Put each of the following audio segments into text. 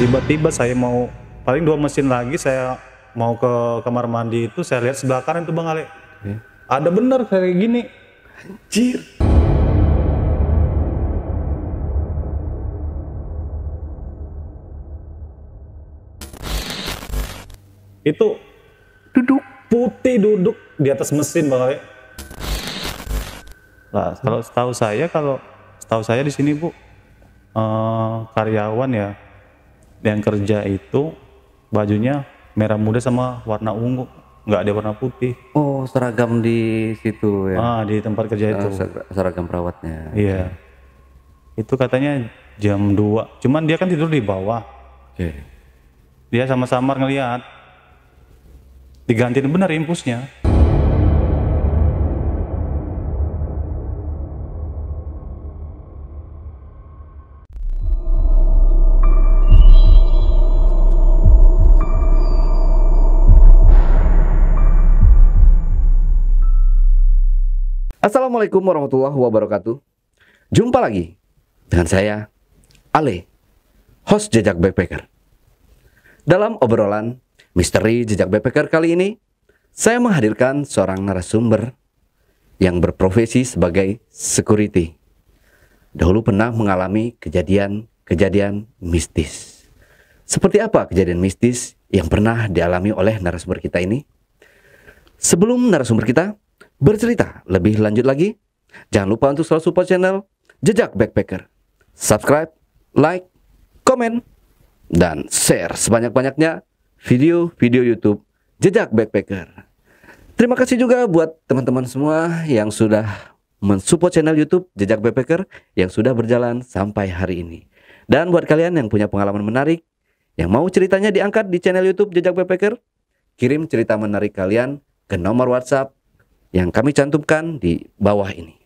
tiba-tiba saya mau paling dua mesin lagi saya mau ke kamar mandi itu saya lihat sebelah kanan itu bang Ale hmm. ada bener kayak gini anjir itu duduk putih duduk di atas mesin bang Ale lah kalau setahu saya kalau setahu saya di sini bu uh, karyawan ya yang kerja itu bajunya merah muda sama warna ungu nggak ada warna putih oh seragam di situ ya ah di tempat kerja ah, itu seragam perawatnya iya itu katanya jam 2 cuman dia kan tidur di bawah oke okay. dia sama samar ngelihat digantiin benar impusnya Assalamualaikum warahmatullahi wabarakatuh. Jumpa lagi dengan saya, Ale, host Jejak Backpacker. Dalam obrolan misteri Jejak Backpacker kali ini, saya menghadirkan seorang narasumber yang berprofesi sebagai security. Dahulu pernah mengalami kejadian-kejadian mistis. Seperti apa kejadian mistis yang pernah dialami oleh narasumber kita ini? Sebelum narasumber kita, bercerita lebih lanjut lagi? Jangan lupa untuk selalu support channel Jejak Backpacker. Subscribe, like, komen, dan share sebanyak-banyaknya video-video YouTube Jejak Backpacker. Terima kasih juga buat teman-teman semua yang sudah mensupport channel YouTube Jejak Backpacker yang sudah berjalan sampai hari ini. Dan buat kalian yang punya pengalaman menarik, yang mau ceritanya diangkat di channel YouTube Jejak Backpacker, kirim cerita menarik kalian ke nomor WhatsApp yang kami cantumkan di bawah ini.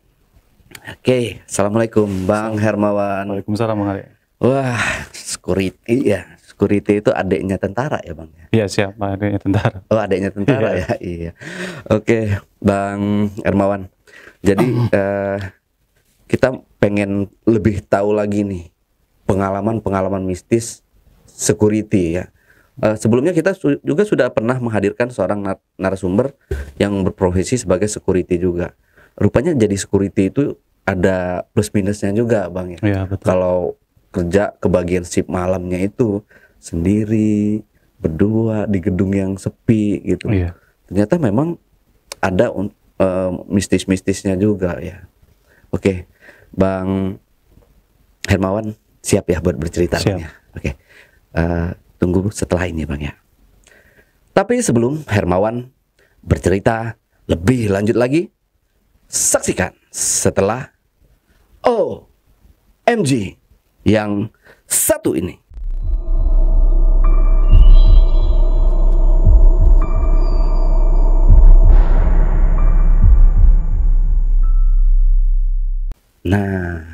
Oke, assalamualaikum Bang Hermawan. Waalaikumsalam Bang Ali. Wah, security ya. Security itu adiknya tentara ya Bang? Ya? Iya siap, adiknya tentara. Oh adiknya tentara iya. ya, iya. Oke, Bang Hermawan. Jadi eh, kita pengen lebih tahu lagi nih pengalaman-pengalaman mistis security ya Uh, sebelumnya kita su juga sudah pernah menghadirkan seorang nar narasumber yang berprofesi sebagai security juga. Rupanya jadi security itu ada plus minusnya juga, Bang ya. ya betul. Kalau kerja ke bagian shift malamnya itu sendiri, berdua di gedung yang sepi gitu. Ya. Ternyata memang ada uh, mistis-mistisnya juga ya. Oke, Bang Hermawan siap ya buat bercerita. Siap. Ya? Oke. Uh, Tunggu setelah ini Bang ya. Tapi sebelum Hermawan bercerita lebih lanjut lagi, saksikan setelah OMG yang satu ini. Nah,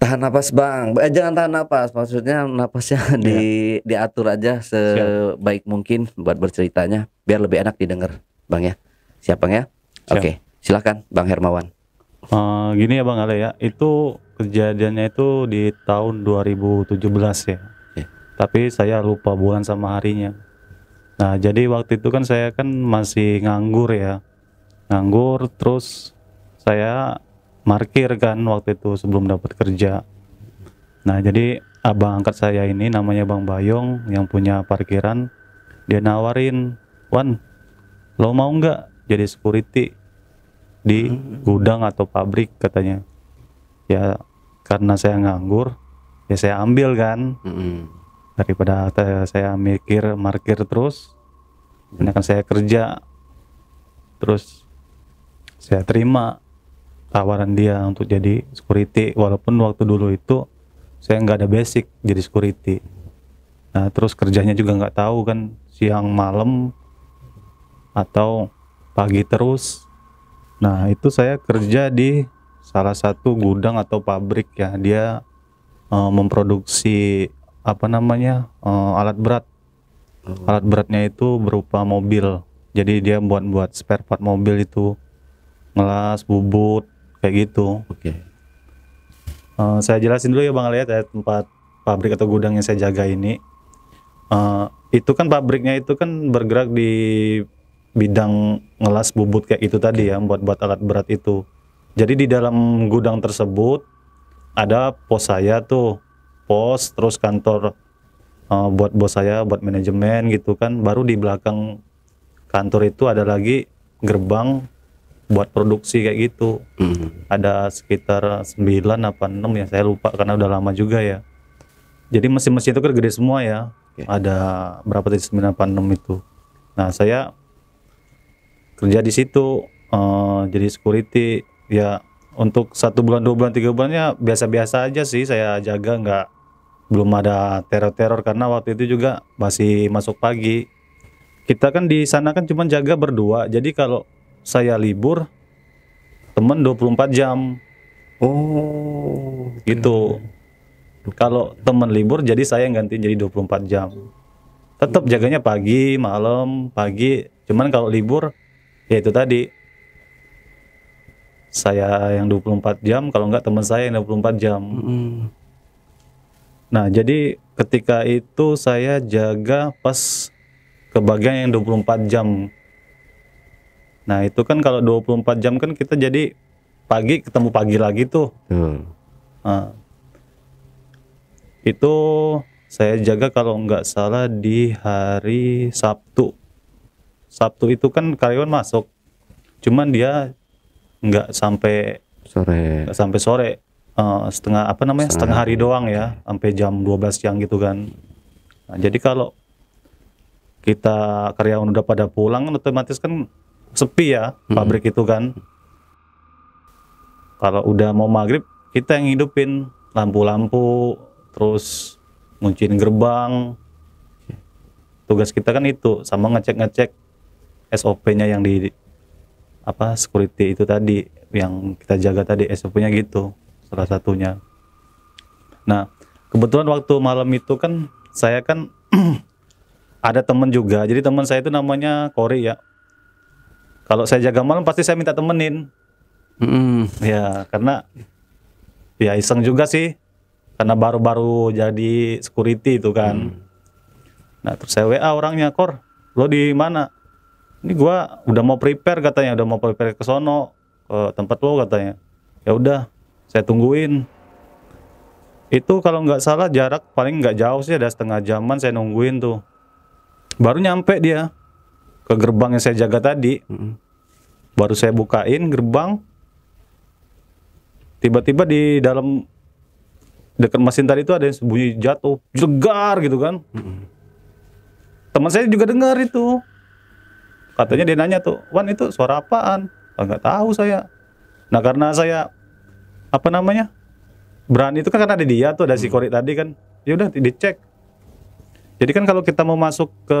tahan napas bang eh, jangan tahan napas maksudnya napasnya yeah. di iya. diatur aja sebaik Siap. mungkin buat berceritanya biar lebih enak didengar bang ya siap bang ya siap. oke silahkan bang Hermawan uh, gini ya bang Ale ya itu kejadiannya itu di tahun 2017 ya tapi saya lupa bulan sama harinya nah jadi waktu itu kan saya kan masih nganggur ya nganggur terus saya markir kan waktu itu sebelum dapat kerja nah jadi abang angkat saya ini namanya Bang Bayong yang punya parkiran dia nawarin Wan lo mau nggak jadi security di hmm. gudang atau pabrik katanya ya karena saya nganggur ya saya ambil kan hmm. daripada saya mikir markir terus ini akan saya kerja terus saya terima tawaran dia untuk jadi security walaupun waktu dulu itu saya nggak ada basic jadi security nah terus kerjanya juga nggak tahu kan siang malam atau pagi terus nah itu saya kerja di salah satu gudang atau pabrik ya dia uh, memproduksi apa namanya uh, alat berat alat beratnya itu berupa mobil jadi dia buat buat spare part mobil itu ngelas bubut kayak gitu oke okay. uh, eh, saya jelasin dulu ya bang lihat ya tempat pabrik atau gudang yang saya jaga ini uh, itu kan pabriknya itu kan bergerak di bidang ngelas bubut kayak itu tadi ya buat buat alat berat itu jadi di dalam gudang tersebut ada pos saya tuh pos terus kantor uh, buat bos saya buat manajemen gitu kan baru di belakang kantor itu ada lagi gerbang buat produksi kayak gitu. Mm. Ada sekitar 9 apa 6 ya, saya lupa karena udah lama juga ya. Jadi mesin-mesin itu kan gede semua ya. Okay. Ada berapa tadi 9 apa 6 itu. Nah, saya kerja di situ uh, jadi security ya untuk satu bulan dua bulan tiga bulannya biasa-biasa aja sih saya jaga nggak belum ada teror-teror karena waktu itu juga masih masuk pagi kita kan di sana kan cuma jaga berdua jadi kalau saya libur temen 24 jam oh gitu okay. kalau temen libur jadi saya yang ganti jadi 24 jam tetap jaganya pagi malam pagi cuman kalau libur ya itu tadi saya yang 24 jam kalau enggak teman saya yang 24 jam mm -hmm. nah jadi ketika itu saya jaga pas kebagian yang 24 jam Nah, itu kan kalau 24 jam kan kita jadi pagi ketemu pagi lagi tuh. Hmm. Nah, itu saya jaga kalau nggak salah di hari Sabtu. Sabtu itu kan karyawan masuk, cuman dia nggak sampai sore. Nggak sampai sore. Uh, setengah apa namanya setengah, setengah hari doang ya, sampai jam 12 siang gitu kan. Nah, jadi kalau kita karyawan udah pada pulang kan otomatis kan sepi ya hmm. pabrik itu kan. Kalau udah mau maghrib kita yang hidupin lampu-lampu, terus ngunciin gerbang. Tugas kita kan itu sama ngecek-ngecek SOP-nya yang di apa security itu tadi yang kita jaga tadi SOP-nya gitu salah satunya. Nah kebetulan waktu malam itu kan saya kan ada temen juga jadi teman saya itu namanya Kori ya kalau saya jaga malam pasti saya minta temenin. Mm. Ya, karena ya iseng juga sih. Karena baru-baru jadi security itu kan. Mm. Nah, terus saya WA orangnya, "Kor, lo di mana?" Ini gua udah mau prepare katanya, udah mau prepare ke sono ke tempat lo katanya. Ya udah, saya tungguin. Itu kalau nggak salah jarak paling nggak jauh sih ada setengah jaman saya nungguin tuh. Baru nyampe dia ke gerbang yang saya jaga tadi. hmm Baru saya bukain gerbang, tiba-tiba di dalam dekat mesin tadi itu ada yang bunyi jatuh, jegar gitu kan. hmm Teman saya juga dengar itu. Katanya dia nanya tuh, Wan itu suara apaan? Enggak ah, tahu saya. Nah karena saya apa namanya berani itu kan karena ada dia tuh ada si Kori tadi kan. Ya udah dicek. Jadi kan kalau kita mau masuk ke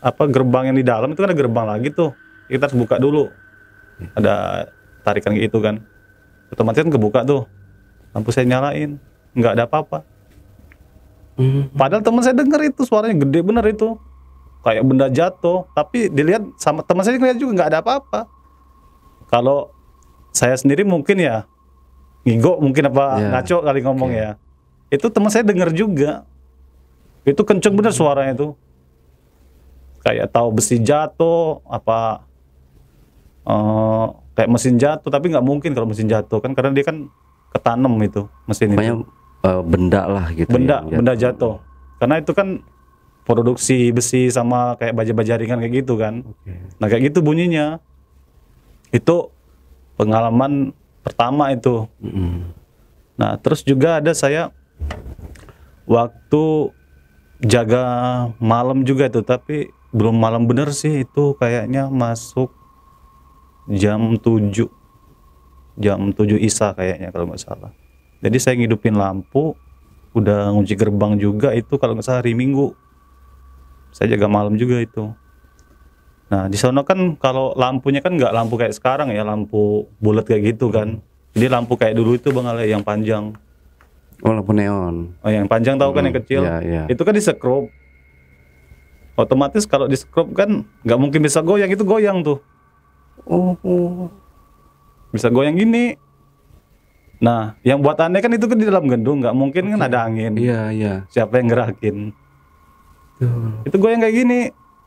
apa gerbang yang di dalam itu kan ada gerbang lagi tuh kita harus buka dulu ada tarikan gitu kan otomatis kan kebuka tuh lampu saya nyalain nggak ada apa-apa hmm. padahal teman saya dengar itu suaranya gede bener itu kayak benda jatuh tapi dilihat sama teman saya ngeliat juga nggak ada apa-apa kalau saya sendiri mungkin ya ngigo mungkin apa yeah. ngaco kali ngomong okay. ya itu teman saya dengar juga itu kenceng bener hmm. suaranya itu kayak tahu besi jatuh apa uh, kayak mesin jatuh tapi nggak mungkin kalau mesin jatuh kan karena dia kan ketanem itu mesin itu. Uh, benda lah gitu. Benda ya, benda jatuh. Karena itu kan produksi besi sama kayak baja-baja ringan kayak gitu kan. Okay. Nah kayak gitu bunyinya. Itu pengalaman pertama itu. Mm Nah terus juga ada saya waktu jaga malam juga itu tapi belum malam bener sih itu kayaknya masuk jam 7 jam 7 isa kayaknya kalau nggak salah jadi saya ngidupin lampu udah ngunci gerbang juga itu kalau nggak salah hari minggu saya jaga malam juga itu nah di sana kan kalau lampunya kan nggak lampu kayak sekarang ya lampu bulat kayak gitu kan jadi lampu kayak dulu itu bang Ale yang panjang oh lampu neon oh yang panjang tau hmm, kan yang kecil ya, ya. itu kan disekrup otomatis kalau di scrub kan nggak mungkin bisa goyang itu goyang tuh uh, bisa goyang gini nah yang buat aneh kan itu kan di dalam gendung nggak mungkin okay. kan ada angin iya iya siapa yang gerakin tuh. itu goyang kayak gini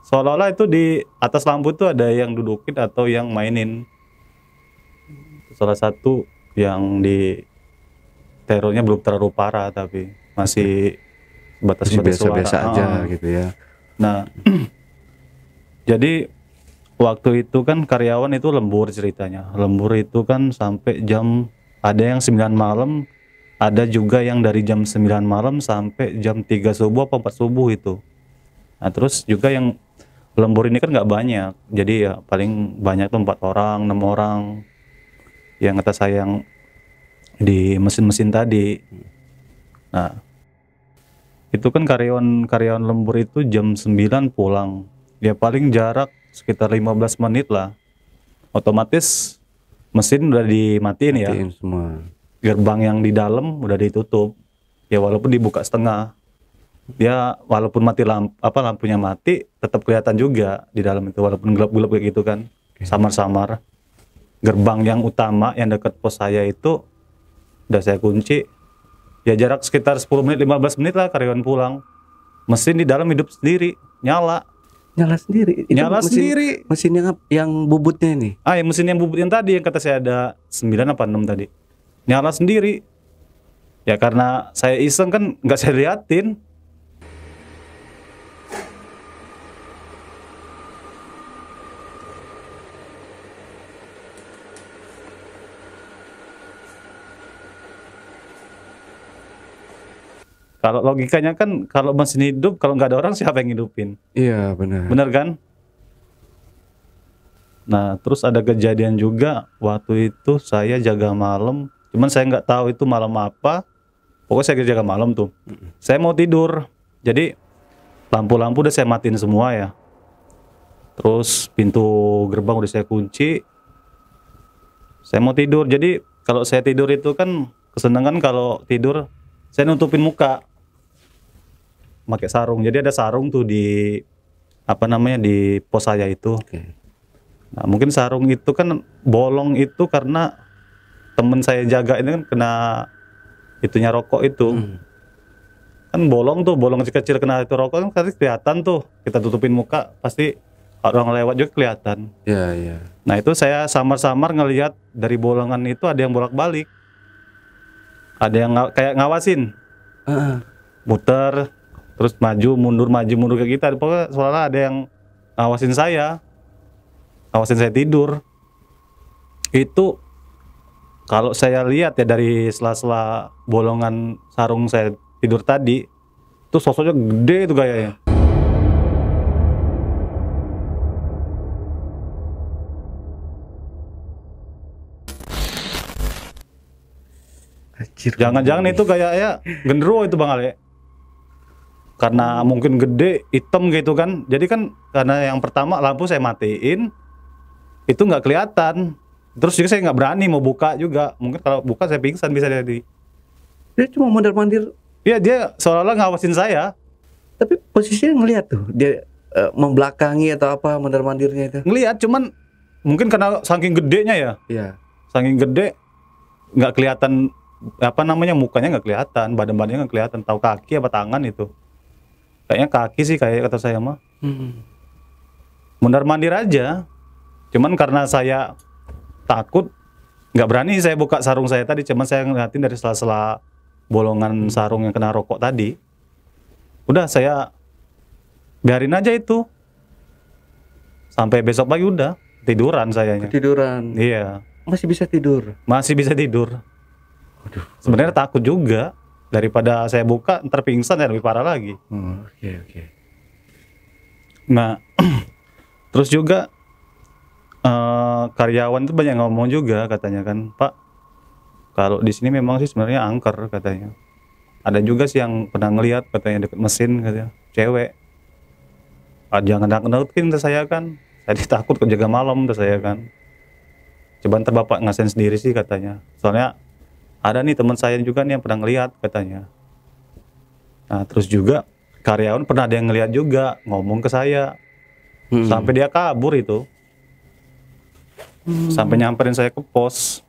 seolah-olah itu di atas lampu tuh ada yang dudukin atau yang mainin salah satu yang di terornya belum terlalu parah tapi masih batas-batas biasa-biasa aja ah. gitu ya Nah, jadi waktu itu kan karyawan itu lembur ceritanya. Lembur itu kan sampai jam ada yang 9 malam, ada juga yang dari jam 9 malam sampai jam 3 subuh apa 4 subuh itu. Nah, terus juga yang lembur ini kan nggak banyak. Jadi ya paling banyak tuh 4 orang, 6 orang yang kata saya yang di mesin-mesin tadi. Nah, itu kan karyawan karyawan lembur itu jam 9 pulang ya paling jarak sekitar 15 menit lah otomatis mesin udah dimatiin, ya semua gerbang yang di dalam udah ditutup ya walaupun dibuka setengah dia ya walaupun mati lampu apa lampunya mati tetap kelihatan juga di dalam itu walaupun gelap-gelap kayak gitu kan samar-samar gerbang yang utama yang dekat pos saya itu udah saya kunci ya jarak sekitar 10 menit 15 menit lah karyawan pulang mesin di dalam hidup sendiri nyala nyala sendiri itu nyala mesin, sendiri mesin yang yang bubutnya ini ah yang mesin yang bubut yang tadi yang kata saya ada 9 apa 6 tadi nyala sendiri ya karena saya iseng kan nggak saya liatin Kalau logikanya kan kalau mesin hidup kalau nggak ada orang siapa yang hidupin? Iya benar. Benar kan? Nah terus ada kejadian juga waktu itu saya jaga malam, cuman saya nggak tahu itu malam apa. Pokoknya saya jaga malam tuh. Saya mau tidur, jadi lampu-lampu udah saya matiin semua ya. Terus pintu gerbang udah saya kunci. Saya mau tidur, jadi kalau saya tidur itu kan kesenangan kalau tidur saya nutupin muka pakai sarung. Jadi ada sarung tuh di apa namanya di pos saya itu. Okay. Nah, mungkin sarung itu kan bolong itu karena temen saya jaga ini kan kena itunya rokok itu. Hmm. Kan bolong tuh, bolong kecil-kecil kena itu rokok kan pasti kelihatan tuh. Kita tutupin muka pasti orang lewat juga kelihatan. Iya, yeah, iya. Yeah. Nah, itu saya samar-samar ngelihat dari bolongan itu ada yang bolak-balik. Ada yang ng kayak ngawasin. Uh -uh. Muter, terus maju mundur maju mundur ke kita gitu. pokoknya soalnya ada yang awasin saya awasin saya tidur itu kalau saya lihat ya dari sela-sela bolongan sarung saya tidur tadi itu sosoknya gede itu gayanya Jangan-jangan itu kayak ya genderuwo itu Bang Ale karena hmm. mungkin gede hitam gitu kan jadi kan karena yang pertama lampu saya matiin itu nggak kelihatan terus juga saya nggak berani mau buka juga mungkin kalau buka saya pingsan bisa jadi dia cuma mondar mandir iya dia seolah-olah ngawasin saya tapi posisinya ngelihat tuh dia uh, membelakangi atau apa mondar mandirnya itu ngelihat cuman mungkin karena saking gedenya ya iya saking gede nggak kelihatan apa namanya mukanya nggak kelihatan badan badannya nggak kelihatan tahu kaki apa tangan itu kayaknya kaki sih kayak kata saya mah hmm. mundar mandir aja cuman karena saya takut nggak berani saya buka sarung saya tadi cuman saya ngeliatin dari sela-sela bolongan sarung yang kena rokok tadi udah saya biarin aja itu sampai besok pagi udah tiduran saya tiduran iya masih bisa tidur masih bisa tidur sebenarnya takut juga daripada saya buka ntar pingsan ya lebih parah lagi oh, oke hmm, oke okay, okay. nah terus juga uh, karyawan tuh banyak ngomong juga katanya kan pak kalau di sini memang sih sebenarnya angker katanya ada juga sih yang pernah ngelihat katanya deket mesin katanya cewek ah, jangan deketin ke saya kan saya takut kerja malam ke saya kan coba ntar bapak ngasih sendiri sih katanya soalnya ada nih teman saya juga nih yang pernah ngelihat katanya nah terus juga karyawan pernah ada yang ngeliat juga ngomong ke saya hmm. sampai dia kabur itu hmm. sampai nyamperin saya ke pos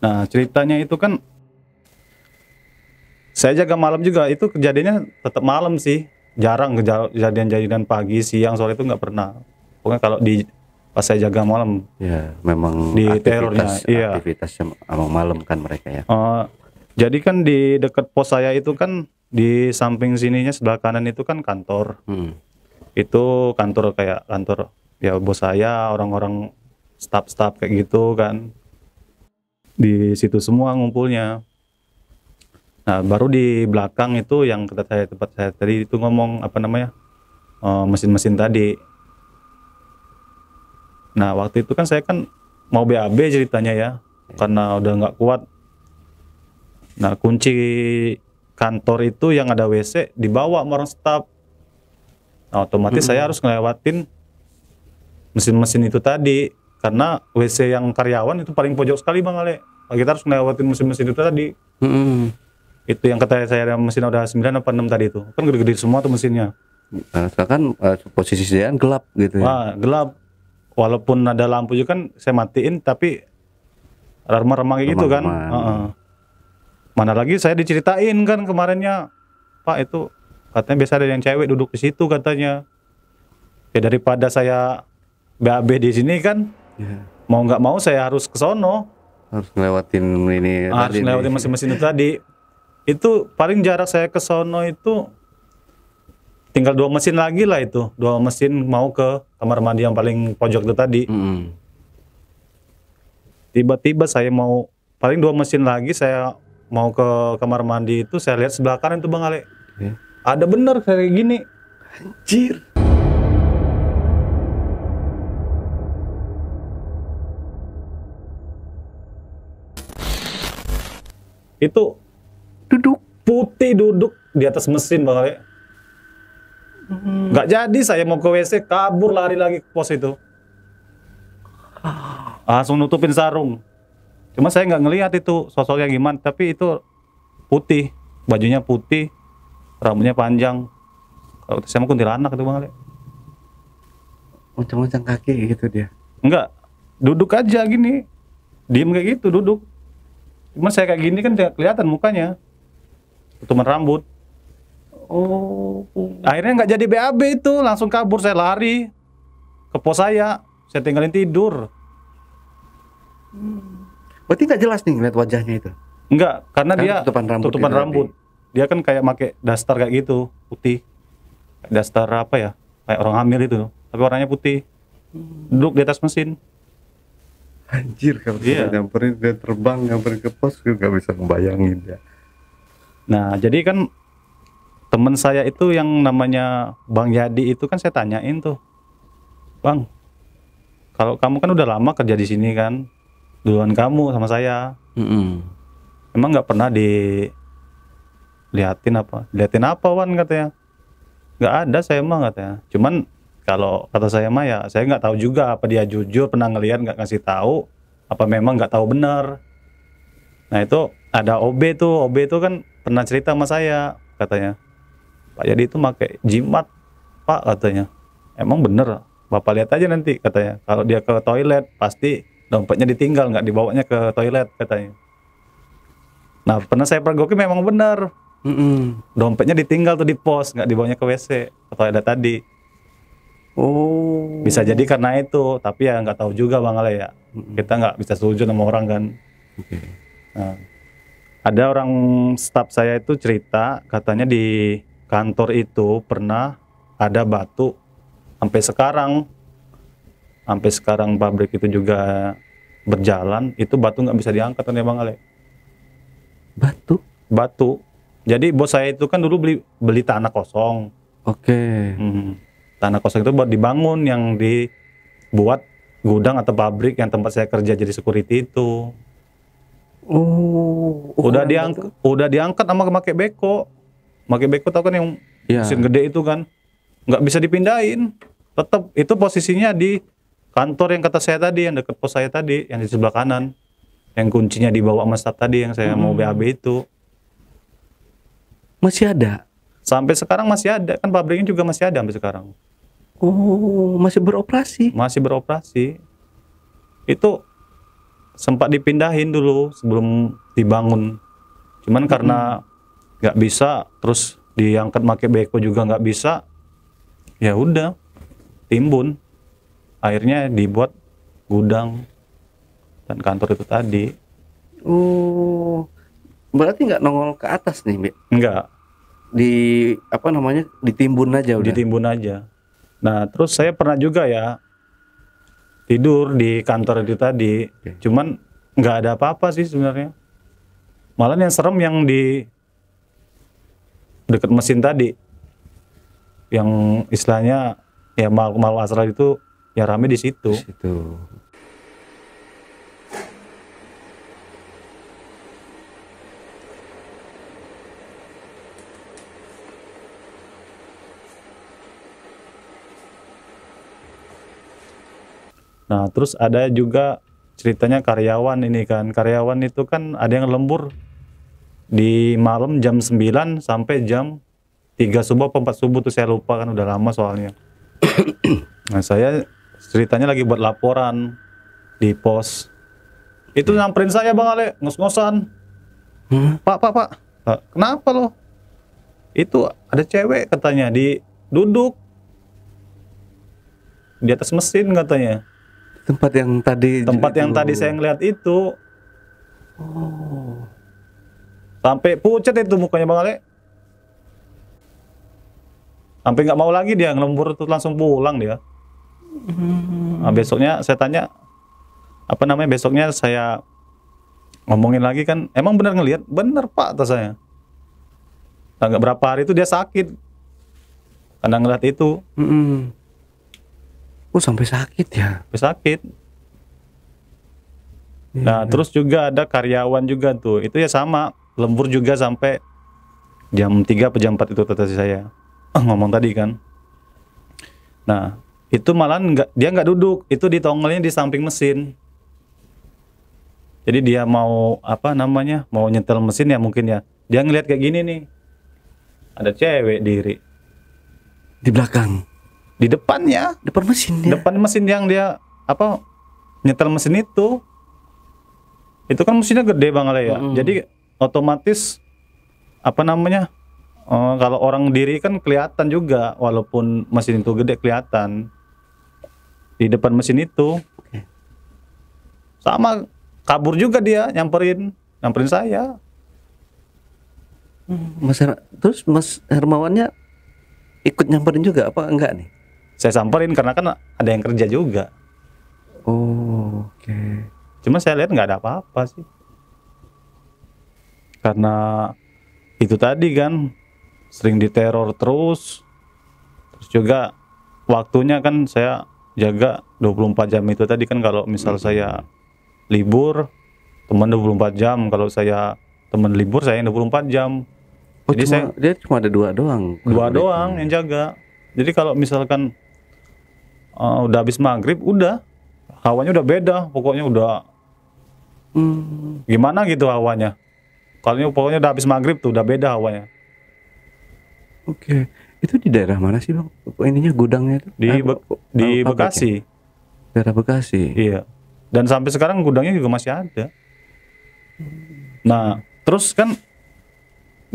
nah ceritanya itu kan saya jaga malam juga itu kejadiannya tetap malam sih jarang kejadian-kejadian pagi siang sore itu nggak pernah pokoknya kalau di pas saya jaga malam. Ya, memang di aktivitas, terornya. Iya. Aktivitasnya malam malam kan mereka ya. Uh, jadi kan di dekat pos saya itu kan di samping sininya sebelah kanan itu kan kantor. Hmm. Itu kantor kayak kantor ya bos saya, orang-orang staff-staff kayak gitu kan. Di situ semua ngumpulnya. Nah, baru di belakang itu yang kata saya tempat saya tadi itu ngomong apa namanya? Eh, mesin-mesin uh, mesin -mesin tadi Nah waktu itu kan saya kan mau BAB ceritanya ya, karena udah nggak kuat. Nah kunci kantor itu yang ada WC dibawa sama orang staf. Nah otomatis hmm. saya harus ngelewatin mesin-mesin itu tadi, karena WC yang karyawan itu paling pojok sekali bang Ale. Nah, kita harus ngelewatin mesin-mesin itu tadi. Hmm. Itu yang kata saya yang mesin udah 9 apa 6 tadi itu. Kan gede-gede semua tuh mesinnya. Nah, kan uh, posisi saya kan gelap gitu ya. Wah, gelap walaupun ada lampu juga kan saya matiin tapi remang-remang gitu kan. Uh -uh. Mana lagi saya diceritain kan kemarinnya Pak itu katanya biasa ada yang cewek duduk di situ katanya. Ya daripada saya BAB di sini kan yeah. mau nggak mau saya harus ke sono. Harus ngelewatin ini. Harus ngelewatin mesin-mesin itu tadi. Itu paling jarak saya ke sono itu tinggal dua mesin lagi lah itu dua mesin mau ke kamar mandi yang paling pojok itu tadi. tiba Tiba-tiba saya mau paling dua mesin lagi saya mau ke kamar mandi itu saya lihat sebelah kanan itu Bang Ale. Yeah. Ada bener kayak gini. Anjir. Itu duduk putih duduk di atas mesin Bang Ale. Nggak jadi saya mau ke WC, kabur lari lagi ke pos itu. Ah. Langsung nutupin sarung. Cuma saya nggak ngelihat itu sosoknya gimana, tapi itu putih, bajunya putih, rambutnya panjang. Kalau saya mau kuntilanak itu bang Ali. macam macam kaki gitu dia? Enggak, duduk aja gini. Diem kayak gitu, duduk. Cuma saya kayak gini kan tidak kelihatan mukanya. Tutupan rambut. Oh. Akhirnya nggak jadi BAB itu, langsung kabur saya lari ke pos saya, saya tinggalin tidur. Hmm. Berarti nggak jelas nih ngeliat wajahnya itu? nggak karena, karena dia tutupan rambut. Tutupan rambut. Dia kan kayak make daster kayak gitu, putih. Daster apa ya? Kayak orang hamil itu, tapi warnanya putih. Duduk di atas mesin. Anjir, kalau yeah. nyamperin dia terbang nyamperin ke pos gue gak bisa membayangin ya. Nah, jadi kan teman saya itu yang namanya Bang Yadi itu kan saya tanyain tuh Bang kalau kamu kan udah lama kerja di sini kan duluan kamu sama saya mm -hmm. emang nggak pernah di liatin apa liatin apa Wan katanya nggak ada saya emang katanya cuman kalau kata saya mah ya saya nggak tahu juga apa dia jujur pernah ngeliat nggak ngasih tahu apa memang nggak tahu benar nah itu ada OB tuh OB tuh kan pernah cerita sama saya katanya Pak Jadi itu pakai jimat Pak katanya emang bener Bapak lihat aja nanti katanya kalau dia ke toilet pasti dompetnya ditinggal nggak dibawanya ke toilet katanya nah pernah saya pergoki memang bener mm -mm. dompetnya ditinggal tuh di pos nggak dibawanya ke WC ke toilet tadi Oh. Bisa jadi karena itu, tapi ya nggak tahu juga bang Ale ya. mm mm Kita nggak bisa setuju sama orang kan. Okay. Nah, ada orang staff saya itu cerita katanya di kantor itu pernah ada batu sampai sekarang sampai sekarang pabrik itu juga berjalan itu batu nggak bisa diangkat kan ya bang Ale batu batu jadi bos saya itu kan dulu beli beli tanah kosong oke okay. hmm. tanah kosong itu buat dibangun yang dibuat gudang atau pabrik yang tempat saya kerja jadi security itu oh, oh udah diangkat udah diangkat sama pakai beko pakai beko tau kan yang yeah. mesin gede itu kan nggak bisa dipindahin tetap itu posisinya di kantor yang kata saya tadi yang dekat pos saya tadi yang di sebelah kanan yang kuncinya dibawa mas tadi yang saya hmm. mau BAB itu masih ada sampai sekarang masih ada kan pabriknya juga masih ada sampai sekarang oh masih beroperasi masih beroperasi itu sempat dipindahin dulu sebelum dibangun cuman karena nggak bisa terus diangkat pakai beko juga nggak bisa ya udah timbun akhirnya dibuat gudang dan kantor itu tadi oh berarti nggak nongol ke atas nih Mbak? nggak di apa namanya ditimbun aja udah ditimbun aja nah terus saya pernah juga ya tidur di kantor itu tadi okay. cuman nggak ada apa-apa sih sebenarnya malah yang serem yang di dekat mesin tadi yang istilahnya ya malu malu asral itu ya rame di situ. situ. Nah, terus ada juga ceritanya karyawan ini kan. Karyawan itu kan ada yang lembur di malam jam 9 sampai jam 3 subuh atau 4 subuh tuh saya lupa kan udah lama soalnya. nah, saya ceritanya lagi buat laporan di pos. Itu hmm. nyamperin saya Bang Ale, ngos-ngosan. Hmm? Pak, Pak, Pak. Kenapa loh? Itu ada cewek katanya di duduk di atas mesin katanya. Tempat yang tadi Tempat yang tadi saya ngeliat itu. Oh Sampai pucat itu mukanya Bang Ale. Sampai nggak mau lagi dia ngelembur itu langsung pulang dia. Hmm. Nah, besoknya saya tanya apa namanya besoknya saya ngomongin lagi kan emang benar ngelihat bener pak atas saya nah, berapa hari itu dia sakit karena ngeliat itu mm -mm. oh sampai sakit ya sampai sakit yeah. nah iya. terus juga ada karyawan juga tuh itu ya sama lembur juga sampai jam 3 atau jam 4 itu tetes saya ah, ngomong tadi kan nah itu malah nggak dia nggak duduk itu ditongelnya di samping mesin jadi dia mau apa namanya mau nyetel mesin ya mungkin ya dia ngeliat kayak gini nih ada cewek diri di belakang di depannya depan mesin depan mesin yang dia apa nyetel mesin itu itu kan mesinnya gede banget ya -hmm. jadi otomatis apa namanya uh, kalau orang diri kan kelihatan juga walaupun mesin itu gede kelihatan di depan mesin itu sama kabur juga dia nyamperin nyamperin saya Mas Her terus Mas Hermawannya ikut nyamperin juga apa enggak nih saya samperin karena kan ada yang kerja juga oh oke okay. cuma saya lihat nggak ada apa-apa sih karena itu tadi kan sering diteror terus terus juga waktunya kan saya jaga 24 jam itu tadi kan kalau misal saya libur teman 24 jam kalau saya teman libur saya 24 jam oh, jadi cuma, saya dia cuma ada dua doang dua doang itu. yang jaga jadi kalau misalkan uh, udah habis maghrib udah hawanya udah beda pokoknya udah hmm. gimana gitu hawanya kalau pokoknya udah habis maghrib tuh udah beda hawanya. Oke, itu di daerah mana sih bang? Ininya gudangnya itu? Di eh, Be oh, di oh, Bekasi. Ya? Daerah Bekasi. Iya. Dan sampai sekarang gudangnya juga masih ada. Nah, terus kan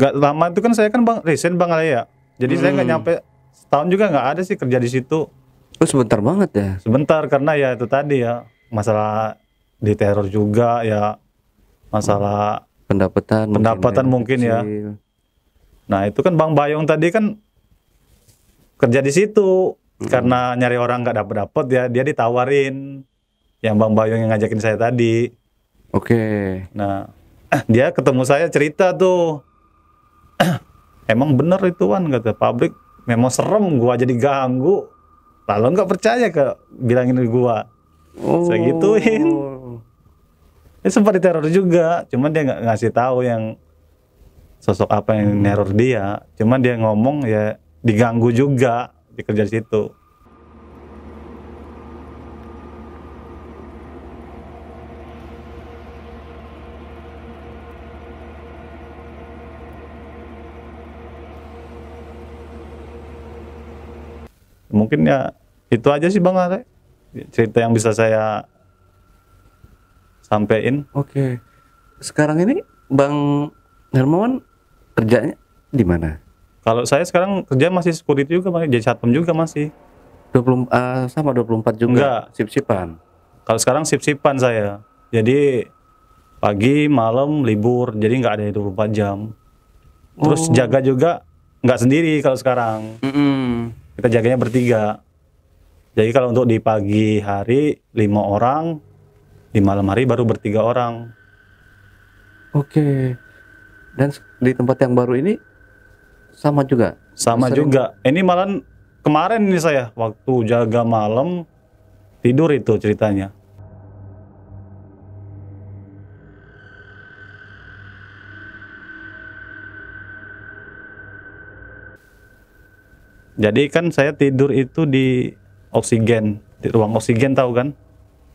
nggak lama itu kan saya kan bang recent bang ya. Jadi hmm. saya nggak hmm. nyampe setahun juga nggak ada sih kerja di situ. Oh sebentar banget ya? Sebentar karena ya itu tadi ya masalah di teror juga ya masalah pendapatan pendapatan mungkin, mungkin ya. Nah, itu kan Bang Bayong tadi kan kerja di situ hmm. karena nyari orang nggak dapet dapet ya dia ditawarin yang Bang Bayong yang ngajakin saya tadi. Oke. Okay. Nah, dia ketemu saya cerita tuh. Emang bener itu kan kata pabrik memang serem gua jadi ganggu. Lalu nggak percaya ke bilangin gua. Oh. Saya dia ya, sempat diteror juga, cuman dia nggak ngasih tahu yang sosok apa yang hmm. dia. Cuman dia ngomong ya diganggu juga di kerja situ. Mungkin ya itu aja sih Bang Are. Cerita yang bisa saya sampein. Oke. Okay. Sekarang ini Bang Hermawan kerjanya di mana? Kalau saya sekarang kerja masih security juga, masih jadi satpam juga masih. 20 uh, eh, sama 24 juga. Enggak, sip-sipan. Kalau sekarang sip-sipan saya. Jadi pagi, malam, libur, jadi nggak ada 24 jam. Terus oh. jaga juga nggak sendiri kalau sekarang. Mm -mm. Kita jaganya bertiga. Jadi kalau untuk di pagi hari lima orang, di malam hari baru bertiga orang. Oke. Dan di tempat yang baru ini sama juga. Sama Sering... juga. Ini malam kemarin ini saya waktu jaga malam tidur itu ceritanya. Jadi kan saya tidur itu di oksigen, di ruang oksigen tahu kan?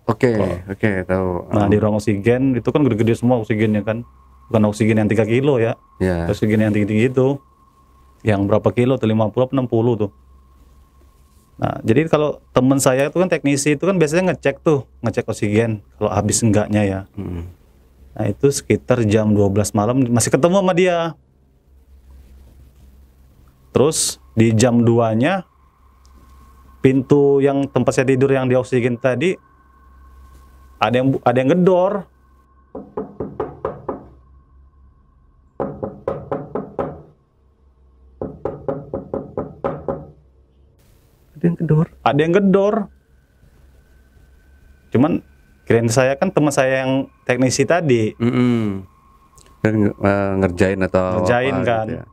Oke, okay, oke, tau. okay, tahu. Nah, di ruang oksigen itu kan gede-gede semua oksigennya kan. Bukan oksigen yang 3 kilo ya. Yeah. Oksigen yang tinggi-tinggi itu. Yang berapa kilo tuh 50 atau 60 tuh. Nah, jadi kalau teman saya itu kan teknisi itu kan biasanya ngecek tuh, ngecek oksigen kalau habis enggaknya ya. Mm. Nah, itu sekitar jam 12 malam masih ketemu sama dia. Terus di jam 2-nya pintu yang tempat saya tidur yang di oksigen tadi ada yang ada yang gedor ada yang gedor ada yang gedor cuman kirain saya kan teman saya yang teknisi tadi mm -hmm. ngerjain atau ngerjain apa, kan gitu ya.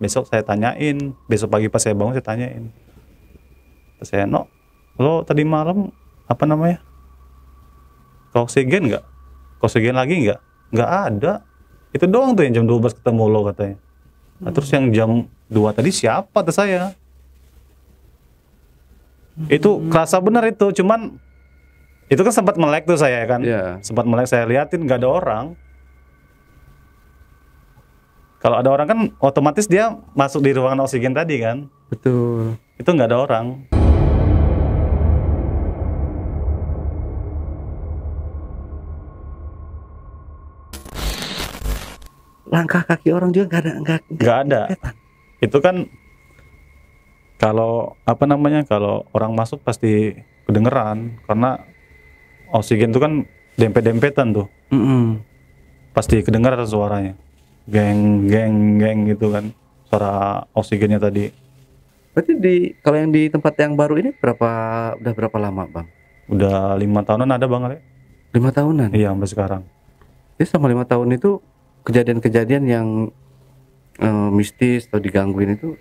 besok saya tanyain besok pagi pas saya bangun saya tanyain pas saya no lo tadi malam apa namanya oksigen nggak oksigen lagi nggak nggak ada itu doang tuh yang jam 12 ketemu lo katanya nah, hmm. terus yang jam 2 tadi siapa tuh saya hmm. itu kerasa benar itu cuman itu kan sempat melek tuh saya kan yeah. sempat melek saya liatin nggak ada orang kalau ada orang kan otomatis dia masuk di ruangan oksigen tadi kan betul itu nggak ada orang langkah kaki orang juga nggak ada nggak nggak ada itu kan kalau apa namanya kalau orang masuk pasti kedengeran karena oksigen itu kan dempet-dempetan tuh mm hmm pasti kedengeran suaranya geng geng geng gitu kan suara oksigennya tadi berarti di kalau yang di tempat yang baru ini berapa udah berapa lama bang udah lima tahunan ada bang Ale lima tahunan iya sampai sekarang jadi sama lima tahun itu kejadian-kejadian yang uh, mistis atau digangguin itu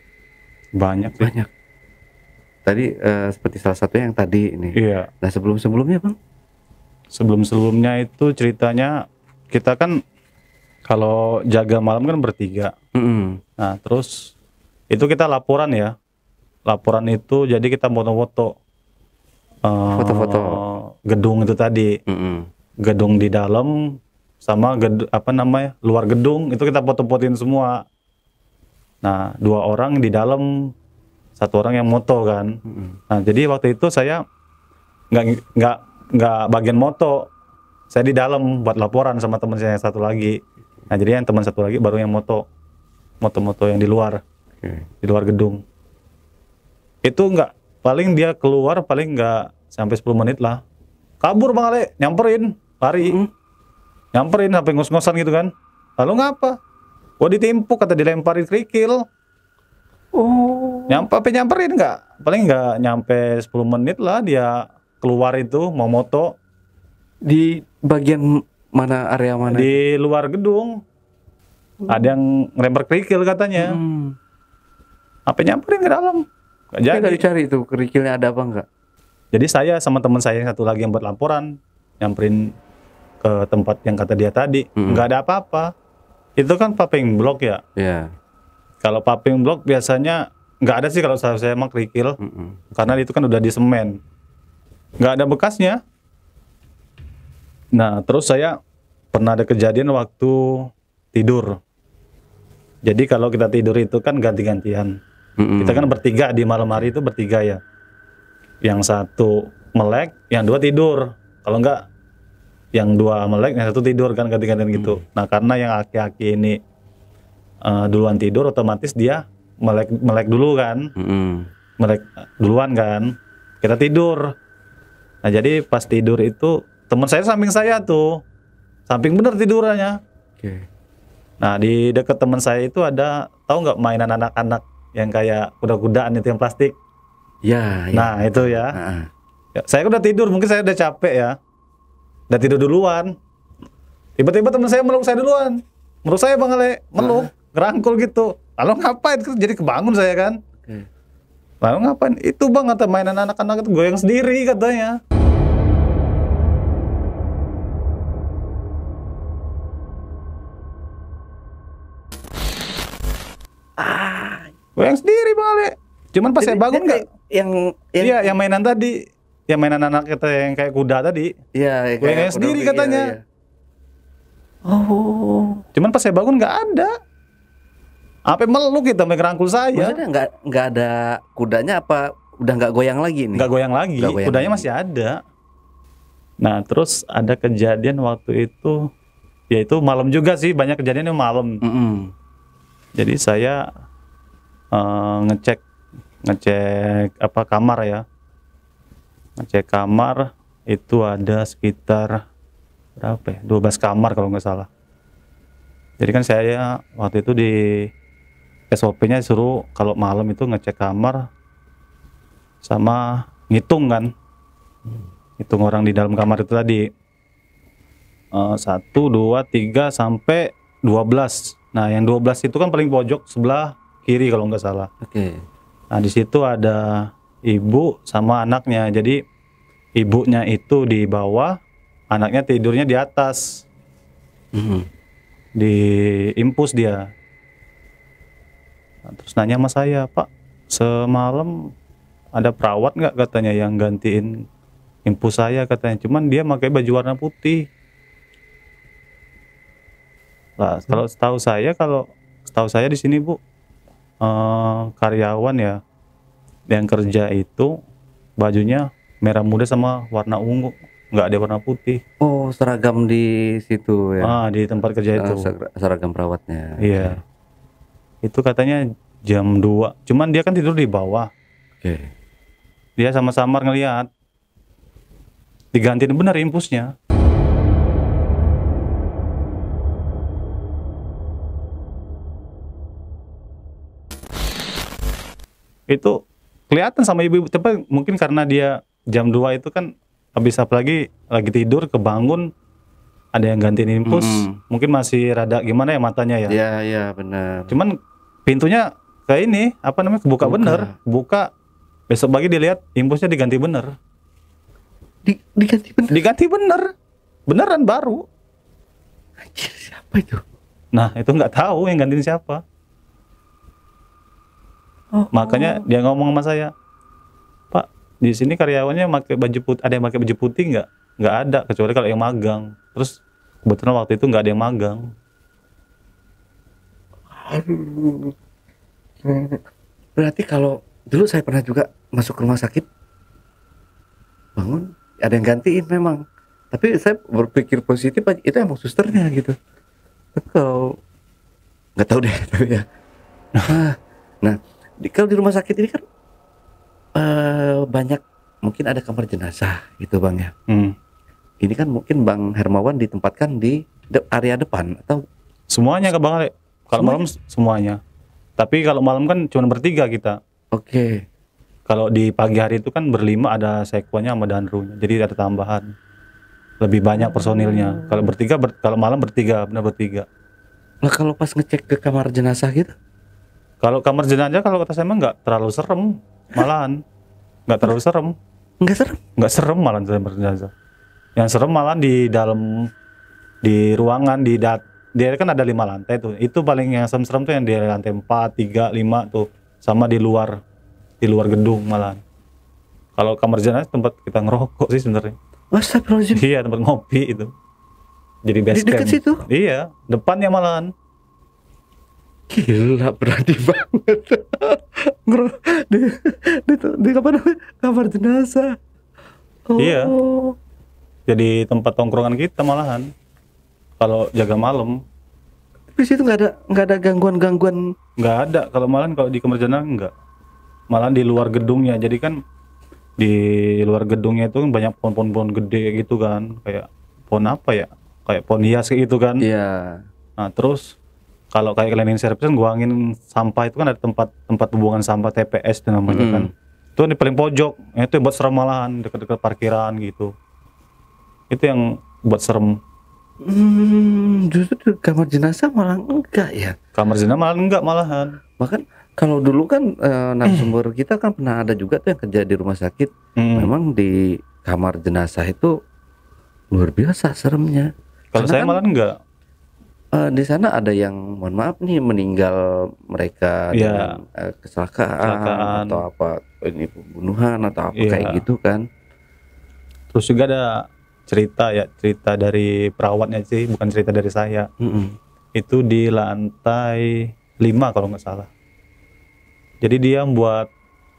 banyak sih. banyak tadi uh, seperti salah satu yang tadi ini iya nah sebelum sebelumnya bang sebelum sebelumnya itu ceritanya kita kan kalau jaga malam kan bertiga mm -hmm. nah terus itu kita laporan ya laporan itu jadi kita foto-foto eh, foto-foto gedung itu tadi mm -hmm. gedung di dalam sama ged, apa namanya luar gedung itu kita foto-fotoin semua nah dua orang di dalam satu orang yang moto kan nah jadi waktu itu saya nggak nggak nggak bagian moto saya di dalam buat laporan sama teman saya yang satu lagi nah jadi yang teman satu lagi baru yang moto moto-moto yang di luar okay. di luar gedung itu nggak paling dia keluar paling nggak sampai 10 menit lah kabur bang Ale nyamperin lari mm-hmm nyamperin sampai ngos-ngosan gitu kan lalu ngapa gua ditimpuk kata dilemparin kerikil oh nyampe apa nyamperin nggak paling nggak nyampe 10 menit lah dia keluar itu mau moto di bagian mana area mana di luar gedung hmm. ada yang ngelempar kerikil katanya hmm. apa nyamperin ke dalam Gak jadi. Gak dicari itu kerikilnya ada apa enggak? Jadi saya sama teman saya yang satu lagi yang buat laporan nyamperin ke eh, tempat yang kata dia tadi mm-hmm. nggak ada apa-apa itu kan paping block ya yeah. kalau paping block biasanya nggak ada sih kalau saya, saya mah kerikil mm-hmm. karena itu kan udah di semen nggak ada bekasnya nah terus saya pernah ada kejadian waktu tidur jadi kalau kita tidur itu kan ganti-gantian mm-hmm. kita kan bertiga di malam hari itu bertiga ya yang satu melek yang dua tidur kalau enggak yang dua melek yang satu tidur kan ganti-gantian gitu. hmm. gitu nah karena yang aki-aki ini uh, duluan tidur otomatis dia melek melek dulu kan hmm. melek eh, duluan kan kita tidur nah jadi pas tidur itu teman saya samping saya tuh samping bener tidurannya okay. nah di dekat teman saya itu ada tahu nggak mainan anak-anak yang kayak kuda-kudaan itu yang plastik ya, ya. nah itu ya uh saya udah tidur mungkin saya udah capek ya udah tidur duluan tiba-tiba teman saya meluk saya duluan meluk saya bang Ale meluk nah. ngerangkul gitu lalu ngapain jadi kebangun saya kan lalu ngapain itu bang kata mainan anak-anak itu goyang sendiri katanya ah goyang sendiri bang Ale cuman pas jadi, saya bangun nggak yang yang iya yang mainan tadi Ya mainan anak kita yang kayak kuda tadi. Iya, ya, kayak sendiri kuda, katanya. Iya, iya. Oh. Cuman pas saya bangun nggak ada. Apa meluk kita gitu, kerangkul saya? Maksudnya nggak nggak ada kudanya apa udah nggak goyang lagi nih? Nggak goyang lagi. Gak goyang kudanya lagi. masih ada. Nah terus ada kejadian waktu itu, yaitu malam juga sih banyak kejadian malam. Mm -hmm. Jadi saya uh, ngecek ngecek apa kamar ya ngecek kamar itu ada sekitar berapa ya 12 kamar kalau nggak salah jadi kan saya waktu itu di SOP-nya suruh kalau malam itu ngecek kamar sama ngitung kan hitung orang di dalam kamar itu tadi eh, satu dua tiga sampai 12 nah yang 12 itu kan paling pojok sebelah kiri kalau nggak salah oke okay. nah di situ ada ibu sama anaknya. Jadi ibunya itu di bawah, anaknya tidurnya di atas. Mm-hmm. Di impus dia. Nah, terus nanya sama saya, Pak, semalam ada perawat nggak katanya yang gantiin impus saya katanya. Cuman dia pakai baju warna putih. Lah, kalau hmm. setahu saya kalau setahu saya di sini bu uh, karyawan ya yang kerja itu bajunya merah muda sama warna ungu nggak ada warna putih. Oh, seragam di situ ya. Ah, di tempat kerja ah, itu. Seragam perawatnya. Iya. Okay. Itu katanya jam 2. Cuman dia kan tidur di bawah. Oke. Okay. Dia sama samar ngelihat. Digantiin benar impusnya. Itu kelihatan sama ibu-ibu tapi mungkin karena dia jam 2 itu kan habis apa lagi tidur kebangun ada yang gantiin infus hmm. mungkin masih rada gimana ya matanya ya iya iya benar cuman pintunya kayak ini apa namanya kebuka buka. bener buka besok pagi dilihat impusnya diganti bener Di, diganti bener diganti bener beneran baru Anjir, siapa itu nah itu nggak tahu yang gantiin siapa Oh. Makanya dia ngomong sama saya, Pak, di sini karyawannya pakai baju putih, ada yang pakai baju putih nggak? Nggak ada, kecuali kalau yang magang. Terus kebetulan waktu itu nggak ada yang magang. Berarti kalau dulu saya pernah juga masuk ke rumah sakit, bangun ada yang gantiin memang. Tapi saya berpikir positif, itu emang susternya gitu. kalau nggak tahu deh, tapi ya. Ah, nah di, kalau di rumah sakit ini kan uh, banyak mungkin ada kamar jenazah gitu bang ya. Hmm. Ini kan mungkin bang Hermawan ditempatkan di de area depan atau semuanya ke bang Ale. Kalau malam semuanya. Tapi kalau malam kan cuma bertiga kita. Oke. Okay. Kalau di pagi hari itu kan berlima ada sekuanya sama Danru. Jadi ada tambahan. Lebih banyak personilnya. Kalau bertiga ber, kalau malam bertiga, benar bertiga. Nah, kalau pas ngecek ke kamar jenazah gitu? Kalau kamar jenazah kalau kata saya nggak terlalu serem, malahan nggak terlalu serem. Nggak serem? Nggak serem malah kamar jenazah. Yang serem malahan di dalam di ruangan di dat dia kan ada lima lantai tuh. Itu paling yang serem-serem tuh yang di lantai 4, tiga lima tuh sama di luar di luar gedung malahan. Kalau kamar jenazah tempat kita ngerokok sih sebenarnya. Astagfirullahaladzim. Iya tempat ngopi itu. Jadi best di dekat situ? Iya, depannya malahan gila berarti banget ngro di, di, di apa kamar jenazah oh. iya jadi tempat tongkrongan kita malahan kalau jaga malam tapi situ nggak ada nggak ada gangguan gangguan nggak ada kalau malam kalau di kamar jenazah nggak malahan di luar gedungnya jadi kan di luar gedungnya itu kan banyak pohon-pohon gede gitu kan kayak pohon apa ya kayak pohon hias gitu kan iya yeah. nah terus kalau kayak cleaning service kan angin sampah itu kan ada tempat tempat pembuangan sampah TPS itu namanya hmm. kan itu di paling pojok ya, itu buat serem malahan dekat-dekat parkiran gitu itu yang buat serem hmm, justru kamar jenazah malah enggak ya kamar jenazah malah enggak malahan bahkan kalau dulu kan e, narasumber eh. kita kan pernah ada juga tuh yang kerja di rumah sakit hmm. memang di kamar jenazah itu luar biasa seremnya kalau saya kan, malah enggak uh, di sana ada yang mohon maaf nih meninggal mereka yeah. dengan uh, kecelakaan, kecelakaan atau apa ini pembunuhan atau apa yeah. kayak gitu kan. Terus juga ada cerita ya cerita dari perawatnya sih bukan cerita dari saya. Mm -hmm. Itu di lantai lima kalau nggak salah. Jadi dia buat